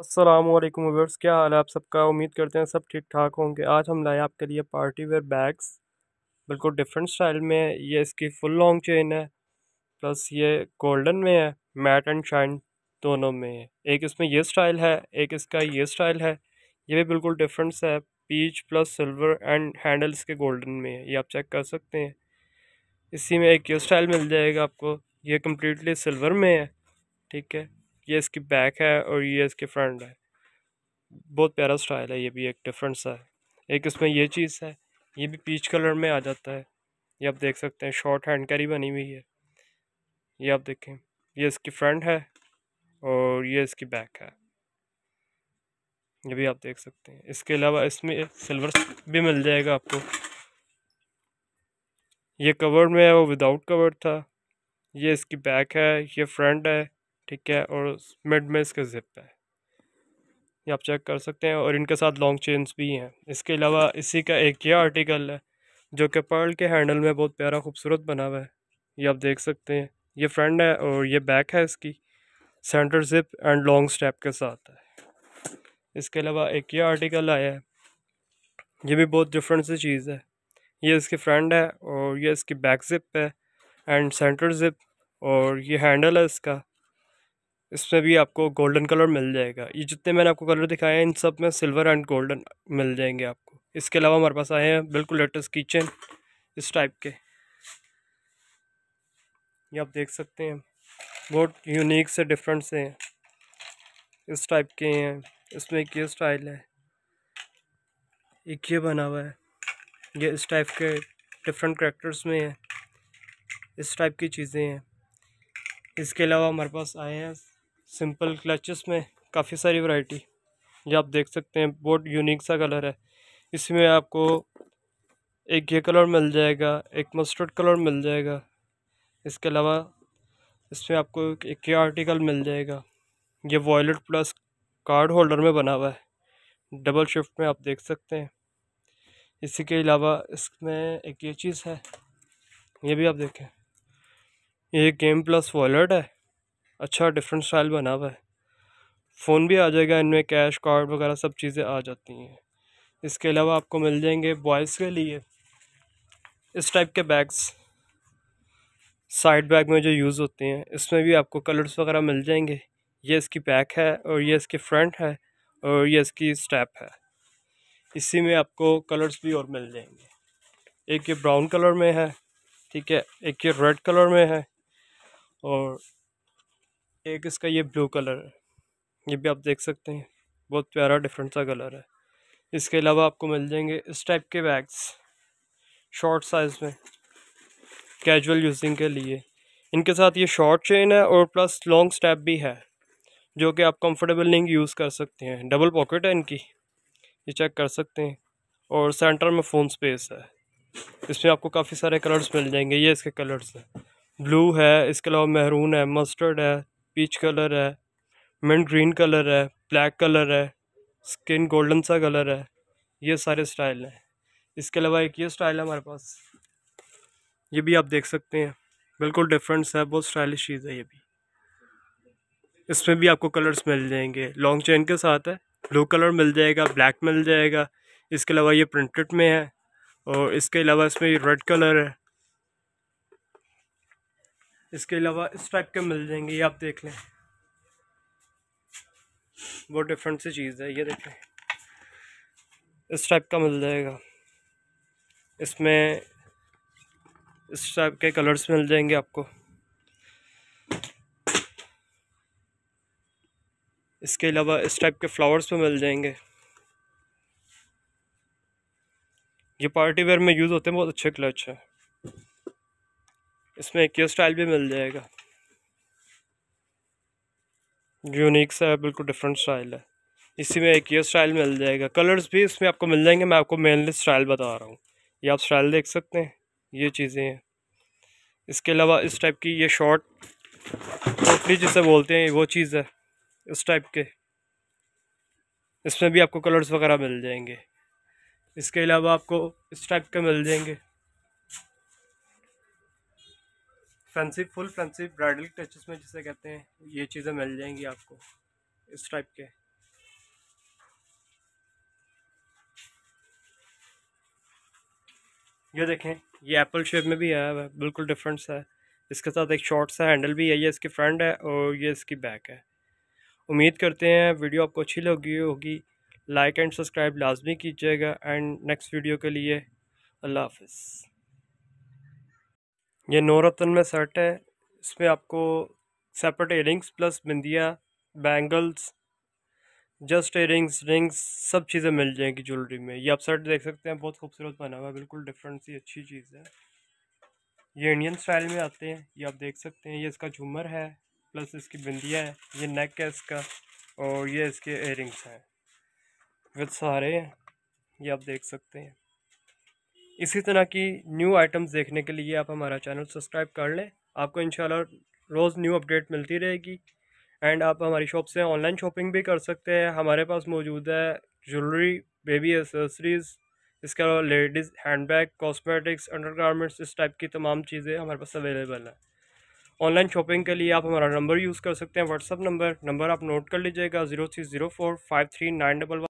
असलम व्यवर्स क्या हाल है आप सबका उम्मीद करते हैं सब ठीक ठाक होंगे आज हम लाए आपके लिए पार्टी वेयर बैग्स बिल्कुल डिफरेंट स्टाइल में है ये इसकी फुल लॉन्ग चेन है प्लस ये गोल्डन में है मैट एंड शाइन दोनों में है एक इसमें ये स्टाइल है एक इसका ये स्टाइल है ये भी बिल्कुल डिफरेंस है peach plus silver and handle इसके गोल्डन में है ये आप चेक कर सकते हैं इसी में एक ये स्टाइल मिल जाएगा आपको ये कम्प्लीटली सिल्वर में है ठीक है ये इसकी बैक है और ये इसके फ्रंट है बहुत प्यारा स्टाइल है ये भी एक डिफरेंट सा है एक इसमें ये चीज़ है ये भी पीच कलर में आ जाता है ये आप देख सकते हैं शॉर्ट हैंड कैरी बनी हुई है ये आप देखें ये इसकी फ्रंट है और ये इसकी बैक है ये भी आप देख सकते हैं इसके अलावा इसमें सिल्वर भी मिल जाएगा आपको ये कवर में है वो विदाउट कवर था ये इसकी बैक है ये फ्रंट है ठीक है और मिड में इसके ज़िप है ये आप चेक कर सकते हैं और इनके साथ लॉन्ग चेन्स भी हैं इसके अलावा इसी का एक ये आर्टिकल है जो कि पर्ल के हैंडल में बहुत प्यारा खूबसूरत बना हुआ है ये आप देख सकते हैं ये फ्रंट है और ये बैक है इसकी centre zip and long step के साथ है इसके अलावा एक ये आर्टिकल आया है ये भी बहुत डिफरेंट सी चीज़ है ये इसकी फ्रंट है और ये इसकी बैक जिप है एंड सेंटर जिप और ये हैंडल है इसका इस पर भी आपको गोल्डन कलर मिल जाएगा ये जितने मैंने आपको कलर दिखाए हैं इन सब में सिल्वर एंड गोल्डन मिल जाएंगे आपको इसके अलावा हमारे पास आए हैं बिल्कुल लेटेस्ट किचन इस टाइप के ये आप देख सकते हैं बहुत यूनिक से डिफरेंट से हैं इस टाइप के हैं इसमें एक ये स्टाइल है एक ये बना हुआ है ये इस टाइप के डिफरेंट करेक्टर्स में है इस टाइप की चीज़ें हैं इसके अलावा हमारे पास आए हैं सिंपल क्लचेस में काफ़ी सारी वैरायटी ये आप देख सकते हैं बहुत यूनिक सा कलर है इसमें आपको एक ये कलर मिल जाएगा एक मस्टर्ड कलर मिल जाएगा इसके अलावा इसमें आपको एक ये आर्टिकल मिल जाएगा ये वॉयलेट प्लस कार्ड होल्डर में बना हुआ है डबल शिफ्ट में आप देख सकते हैं इसी के अलावा इसमें एक ये चीज़ है ये भी आप देखें ये गेम प्लस वॉलेट है अच्छा डिफरेंट स्टाइल बना हुआ है फ़ोन भी आ जाएगा इनमें कैश कार्ड वगैरह सब चीज़ें आ जाती हैं इसके अलावा आपको मिल जाएंगे बॉयज़ के लिए इस टाइप के बैग्स साइड बैग में जो यूज़ होते हैं इसमें भी आपको कलर्स वगैरह मिल जाएंगे ये इसकी बैक है और ये इसकी फ्रंट है और ये इसकी स्टैप है इसी में आपको कलर्स भी और मिल जाएंगे एक ये ब्राउन कलर में है ठीक है एक ये रेड कलर में है और एक इसका ये ब्लू कलर है ये भी आप देख सकते हैं बहुत प्यारा डिफरेंट सा कलर है इसके अलावा आपको मिल जाएंगे इस टाइप के बैग्स शॉर्ट साइज़ में कैजुअल यूजिंग के लिए इनके साथ ये शॉर्ट चेन है और प्लस लॉन्ग स्टेप भी है जो कि आप कंफर्टेबल नहीं यूज़ कर सकते हैं डबल पॉकेट है इनकी ये चेक कर सकते हैं और सेंटर में फ़ोन स्पेस है इसमें आपको काफ़ी सारे कलर्स मिल जाएंगे ये इसके कलर्स हैं ब्लू है इसके अलावा महरून है मस्टर्ड है पीच कलर है मिंट ग्रीन कलर है ब्लैक कलर है स्किन गोल्डन सा कलर है ये सारे स्टाइल हैं इसके अलावा एक ये स्टाइल है हमारे पास ये भी आप देख सकते हैं बिल्कुल डिफरेंस है बहुत स्टाइलिश चीज़ है ये भी इसमें भी आपको कलर्स मिल जाएंगे लॉन्ग चेन के साथ है ब्लू कलर मिल जाएगा ब्लैक मिल जाएगा इसके अलावा ये प्रिंटेड में है और इसके अलावा इसमें रेड कलर है इसके अलावा इस टाइप के मिल जाएंगे ये आप देख लें वो डिफरेंट सी चीज़ है ये देखें इस टाइप का मिल जाएगा इसमें इस टाइप के कलर्स मिल जाएंगे आपको इसके अलावा इस टाइप के फ्लावर्स भी मिल जाएंगे ये पार्टी वेयर में यूज़ होते हैं बहुत अच्छे क्लच है इसमें क्यू स्टाइल भी मिल जाएगा यूनिक सा है बिल्कुल डिफरेंट स्टाइल है इसी में एक ये स्टाइल मिल जाएगा कलर्स भी इसमें आपको मिल जाएंगे मैं आपको मेनली स्टाइल बता रहा हूँ ये आप स्टाइल देख सकते हैं ये चीज़ें हैं इसके अलावा इस टाइप की ये शॉर्ट टोटली जिसे बोलते हैं वो चीज़ है इस टाइप के इसमें भी आपको कलर्स वगैरह मिल जाएंगे इसके अलावा आपको इस टाइप के मिल जाएंगे fancy full fancy bridal touches में जिसे कहते हैं ये चीज़ें मिल जाएंगी आपको इस टाइप के ये देखें ये एप्पल शेप में भी आया है बिल्कुल डिफरेंस है इसके साथ एक शॉर्ट सा हैंडल भी है ये इसकी फ्रंट है और ये इसकी बैक है उम्मीद करते हैं वीडियो आपको अच्छी लगी होगी लाइक एंड सब्सक्राइब लाजमी कीजिएगा एंड नेक्स्ट वीडियो के लिए अल्लाह हाफिज़ ये नौ रत्न में सेट है इसमें आपको सेपरेट एयरिंग्स प्लस बिंदिया बैंगल्स जस्ट एयरिंग्स रिंग्स सब चीज़ें मिल जाएंगी ज्वेलरी में ये आप सेट देख सकते हैं बहुत खूबसूरत बना हुआ है बिल्कुल डिफरेंट सी अच्छी चीज़ है ये इंडियन स्टाइल में आते हैं ये आप देख सकते हैं ये इसका झूमर है प्लस इसकी बिंदिया है ये नेक है इसका और ये इसके एयरिंग्स हैं विथ सारे हैं ये आप देख सकते हैं इसी तरह की न्यू आइटम्स देखने के लिए आप हमारा चैनल सब्सक्राइब कर लें आपको इन रोज़ न्यू अपडेट मिलती रहेगी एंड आप हमारी शॉप से ऑनलाइन शॉपिंग भी कर सकते हैं हमारे पास मौजूद है ज्वेलरी बेबी एसेसरीज़ इसके अलावा ladies hand bag cosmetics undergarments इस टाइप की तमाम चीज़ें हमारे पास अवेलेबल हैं ऑनलाइन शॉपिंग के लिए आप हमारा नंबर यूज़ कर सकते हैं व्हाट्सअप नंबर नंबर आप नोट कर लीजिएगा zero three zero four five three nine double